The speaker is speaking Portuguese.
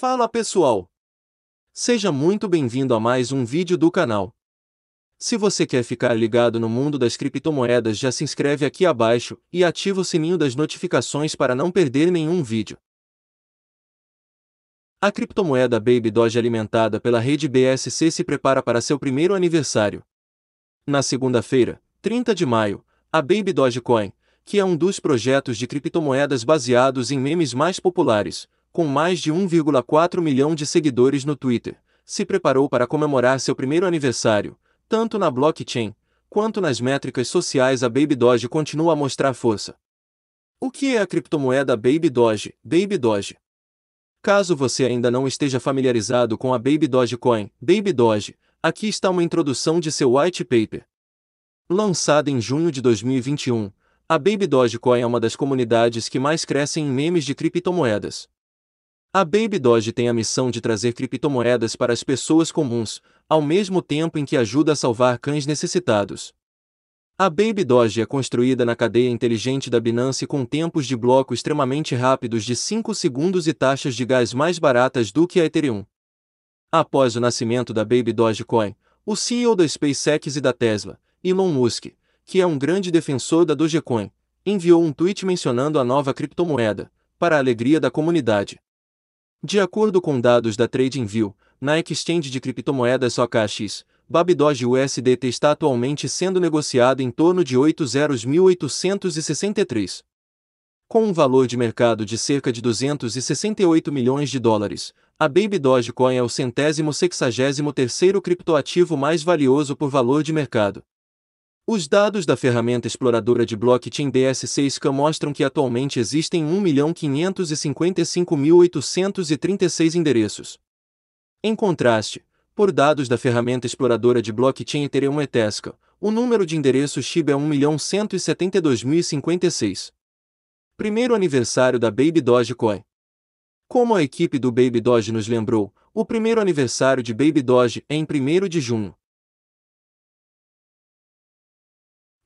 Fala pessoal! Seja muito bem-vindo a mais um vídeo do canal. Se você quer ficar ligado no mundo das criptomoedas já se inscreve aqui abaixo e ativa o sininho das notificações para não perder nenhum vídeo. A criptomoeda Baby Doge alimentada pela rede BSC se prepara para seu primeiro aniversário. Na segunda-feira, 30 de maio, a Baby Coin, que é um dos projetos de criptomoedas baseados em memes mais populares, com mais de 1,4 milhão de seguidores no Twitter, se preparou para comemorar seu primeiro aniversário, tanto na blockchain quanto nas métricas sociais a Baby Doge continua a mostrar força. O que é a criptomoeda Baby Doge? Baby Doge. Caso você ainda não esteja familiarizado com a Baby Doge Coin, Baby Doge, aqui está uma introdução de seu white paper. Lançada em junho de 2021, a Baby Doge Coin é uma das comunidades que mais crescem em memes de criptomoedas. A Baby Doge tem a missão de trazer criptomoedas para as pessoas comuns, ao mesmo tempo em que ajuda a salvar cães necessitados. A Baby Doge é construída na cadeia inteligente da Binance com tempos de bloco extremamente rápidos de 5 segundos e taxas de gás mais baratas do que a Ethereum. Após o nascimento da Baby Coin, o CEO da SpaceX e da Tesla, Elon Musk, que é um grande defensor da Dogecoin, enviou um tweet mencionando a nova criptomoeda, para a alegria da comunidade. De acordo com dados da TradingView, na exchange de criptomoedas OKX, Babidoge USDT está atualmente sendo negociado em torno de 80.863. Com um valor de mercado de cerca de 268 milhões de dólares, a Baby Dogecoin é o centésimo sexagésimo terceiro criptoativo mais valioso por valor de mercado. Os dados da ferramenta exploradora de blockchain DS6K mostram que atualmente existem 1.555.836 endereços. Em contraste, por dados da ferramenta exploradora de blockchain Ethereum Etesca, o número de endereços SHIB é 1.172.056. Primeiro aniversário da Baby Dogecoin. Como a equipe do Baby Doge nos lembrou, o primeiro aniversário de Baby Doge é em 1 de junho.